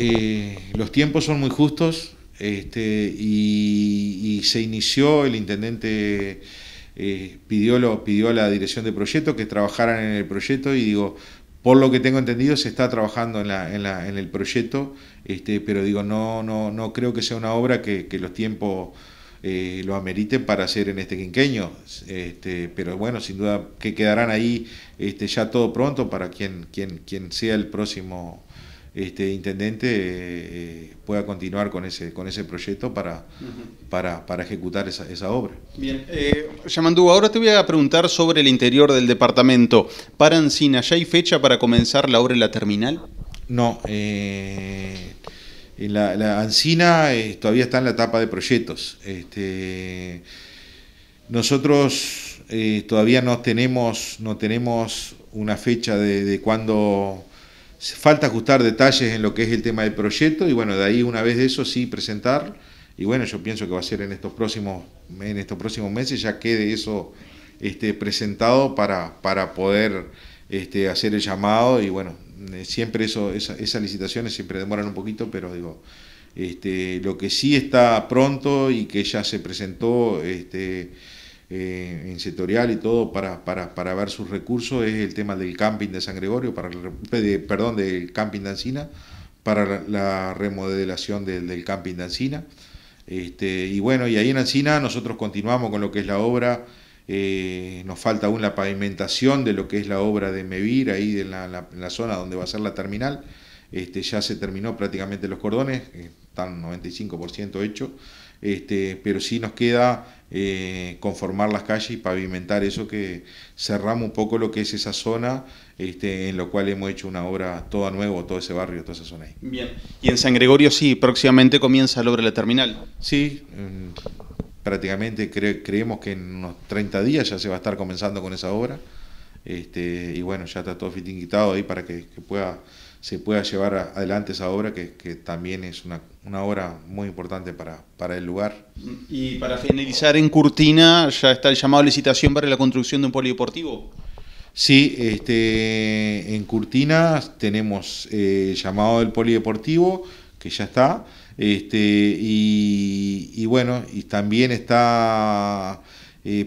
Eh, los tiempos son muy justos este, y, se inició, el intendente eh, pidió, pidió a la dirección de proyecto que trabajaran en el proyecto y digo, por lo que tengo entendido, se está trabajando en, el proyecto, este, pero digo, no, no, no creo que sea una obra que, los tiempos eh, lo ameriten para hacer en este quinqueño. Este, pero bueno, sin duda que quedarán ahí ya todo pronto para quien, quien, quien sea el próximo este intendente eh, eh, pueda continuar con ese con ese proyecto para, para, ejecutar esa, obra. Bien, eh, Yamandú, ahora te voy a preguntar sobre el interior del departamento. Para Ancina, ¿ya hay fecha para comenzar la obra en la terminal? No, eh, en la, Ancina todavía está en la etapa de proyectos. Este, nosotros todavía no tenemos, no tenemos una fecha de, de cuándo Falta ajustar detalles en lo que es el tema del proyecto y bueno, de ahí una vez de eso sí presentar y bueno, yo pienso que va a ser en estos próximos, en estos próximos meses ya quede eso este, presentado para, para poder este, hacer el llamado y bueno, eh, siempre eso, esas licitaciones siempre demoran un poquito, pero digo, este, lo que sí está pronto y que ya se presentó, este, eh, en sectorial y todo para, ver sus recursos es el tema del camping de San Gregorio, eh, perdón, del camping de Ancina, para la remodelación del, camping de Ancina. Este, y bueno, y ahí en Ancina nosotros continuamos con lo que es la obra, eh, nos falta aún la pavimentación de lo que es la obra de Mevir, ahí la, en la zona donde va a ser la terminal. Este, ya se terminó prácticamente los cordones, eh, están 95% hechos, este, pero sí nos queda eh, conformar las calles y pavimentar eso que cerramos un poco lo que es esa zona, este, en lo cual hemos hecho una obra toda nueva, todo ese barrio, toda esa zona ahí. Bien, y en San Gregorio sí, próximamente comienza la obra de la terminal. Sí, prácticamente creemos que en unos 30 días ya se va a estar comenzando con esa obra, y bueno, ya está todo quitado ahí para que pueda se pueda llevar adelante esa obra, que, también es una, obra muy importante para, el lugar. Y para finalizar, en Curtina ya está el llamado a licitación para la construcción de un polideportivo. Sí, este, en Curtina tenemos eh, el llamado del polideportivo, que ya está, este, y, y bueno, y también está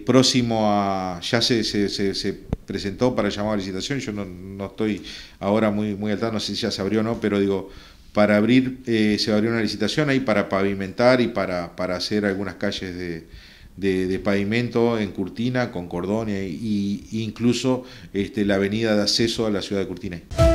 próximo a. ya se, se, presentó para llamar a licitación, yo no, no, estoy ahora muy, muy al tanto, no sé si ya se abrió o no, pero digo, para abrir, eh, se abrió una licitación ahí para pavimentar y para, para hacer algunas calles de, de, pavimento en Curtina, con Cordonia e incluso este, la avenida de acceso a la ciudad de Curtina.